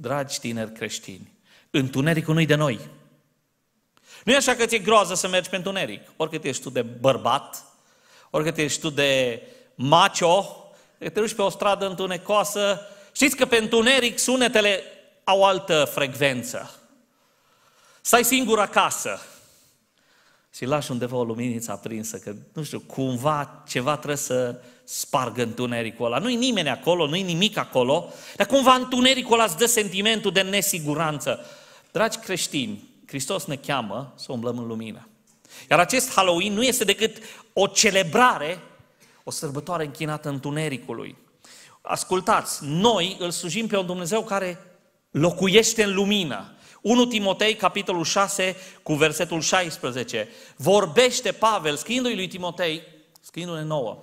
dragi tineri creștini, întunericul nu-i de noi. Nu e așa că ți-e groază să mergi pe întuneric. Oricât ești tu de bărbat, oricât ești tu de macho, te duci pe o stradă întunecoasă, știți că pe întuneric sunetele au altă frecvență. Stai singur acasă, și lași undeva o luminiță aprinsă, că nu știu, cumva ceva trebuie să spargă întunericul ăla. Nu-i nimeni acolo, nu-i nimic acolo, dar cumva întunericul ăla îți dă sentimentul de nesiguranță. Dragi creștini, Hristos ne cheamă să umblăm în lumină. Iar acest Halloween nu este decât o celebrare, o sărbătoare închinată întunericului. Ascultați, noi îl slujim pe un Dumnezeu care locuiește în lumină. 1 Timotei, capitolul 6, cu versetul 16. Vorbește Pavel, scriindu-i lui Timotei, scriindu-ne nouă,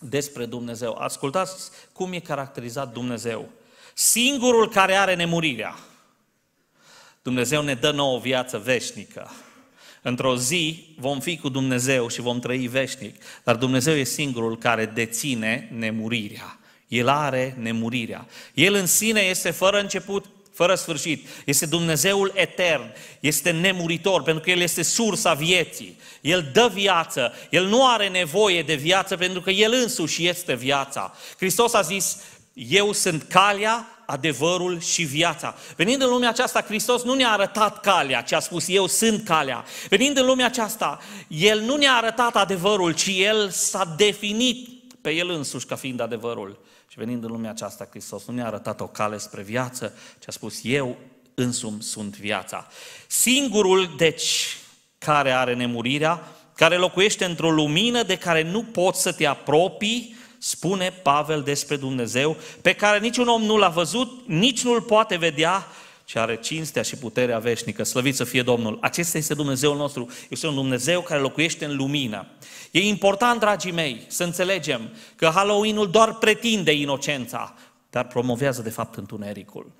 despre Dumnezeu. Ascultați cum e caracterizat Dumnezeu. Singurul care are nemurirea. Dumnezeu ne dă nouă viață veșnică. Într-o zi vom fi cu Dumnezeu și vom trăi veșnic, dar Dumnezeu e singurul care deține nemurirea. El are nemurirea. El în sine este fără început fără sfârșit. Este Dumnezeul etern, este nemuritor, pentru că El este sursa vieții. El dă viață, El nu are nevoie de viață, pentru că El însuși este viața. Hristos a zis, eu sunt calea, adevărul și viața. Venind în lumea aceasta, Hristos nu ne-a arătat calea, ci a spus, eu sunt calea. Venind în lumea aceasta, El nu ne-a arătat adevărul, ci El s-a definit pe El însuși ca fiind adevărul. Și venind în lumea aceasta, Hristos nu ne-a arătat o cale spre viață, ci a spus, eu însumi sunt viața. Singurul, deci, care are nemurirea, care locuiește într-o lumină de care nu poți să te apropii, spune Pavel despre Dumnezeu, pe care niciun om nu l-a văzut, nici nu-l poate vedea, și are cinstea și puterea veșnică. Slăvit să fie Domnul! Acesta este Dumnezeul nostru. Este un Dumnezeu care locuiește în lumină. E important, dragii mei, să înțelegem că Halloween-ul doar pretinde inocența, dar promovează de fapt întunericul.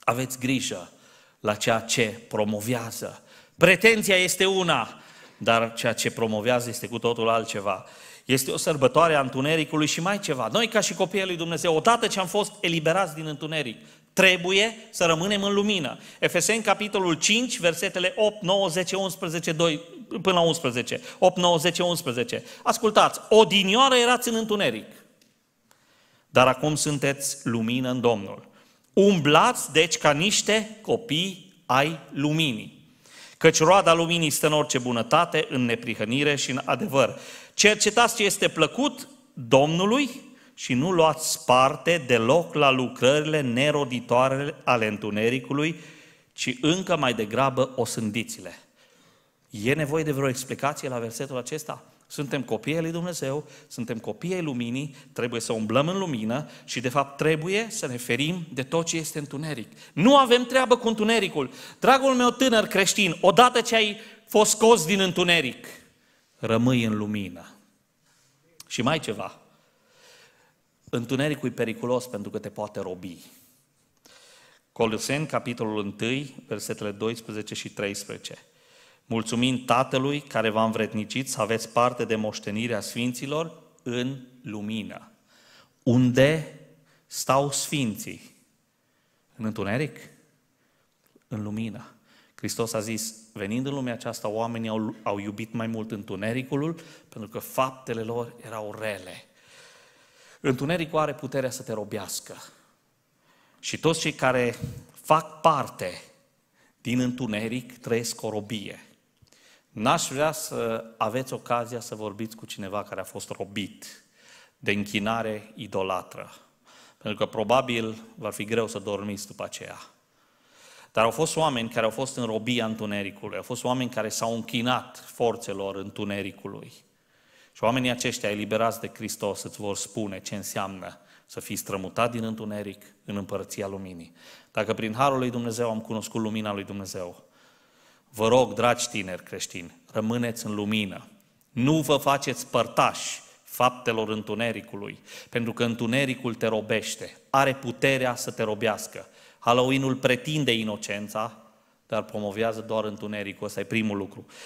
Aveți grijă la ceea ce promovează. Pretenția este una, dar ceea ce promovează este cu totul altceva. Este o sărbătoare a întunericului și mai ceva. Noi, ca și copiii lui Dumnezeu, odată ce am fost eliberați din întuneric, Trebuie să rămânem în lumină. Efeseni, capitolul 5, versetele 8, 9, 10, 11, 2, până la 11. 8, 9, 10, 11. Ascultați, odinioară erați în întuneric, dar acum sunteți lumină în Domnul. Umblați, deci, ca niște copii ai luminii. Căci roada luminii stă în orice bunătate, în neprihănire și în adevăr. Cercetați ce este plăcut Domnului și nu luați parte deloc la lucrările neroditoare ale întunericului, ci încă mai degrabă o sândițile. E nevoie de vreo explicație la versetul acesta? Suntem copii ai lui Dumnezeu, suntem copii ai luminii, trebuie să umblăm în lumină și, de fapt, trebuie să ne ferim de tot ce este întuneric. Nu avem treabă cu întunericul. Dragul meu tânăr creștin, odată ce ai fost scos din întuneric, rămâi în lumină. Și mai ceva, Întunericul e periculos pentru că te poate robi. Coloseni, capitolul 1, versetele 12 și 13. Mulțumim Tatălui care v-a învrednicit să aveți parte de moștenirea Sfinților în lumină. Unde stau Sfinții? În întuneric? În lumină. Hristos a zis, venind în lumea aceasta, oamenii au, au iubit mai mult întunericul, pentru că faptele lor erau rele. Întunericul are puterea să te robească. Și toți cei care fac parte din întuneric trăiesc o robie. N-aș vrea să aveți ocazia să vorbiți cu cineva care a fost robit de închinare idolatră. Pentru că probabil va fi greu să dormiți după aceea. Dar au fost oameni care au fost în robia întunericului, au fost oameni care s-au închinat forțelor întunericului. Și oamenii aceștia eliberați de Hristos îți vor spune ce înseamnă să fii strămutat din întuneric în împărăția luminii. Dacă prin Harul lui Dumnezeu am cunoscut lumina lui Dumnezeu, vă rog, dragi tineri creștini, rămâneți în lumină. Nu vă faceți părtași faptelor întunericului, pentru că întunericul te robește, are puterea să te robească. Halloweenul pretinde inocența, dar promovează doar întunericul, ăsta e primul lucru.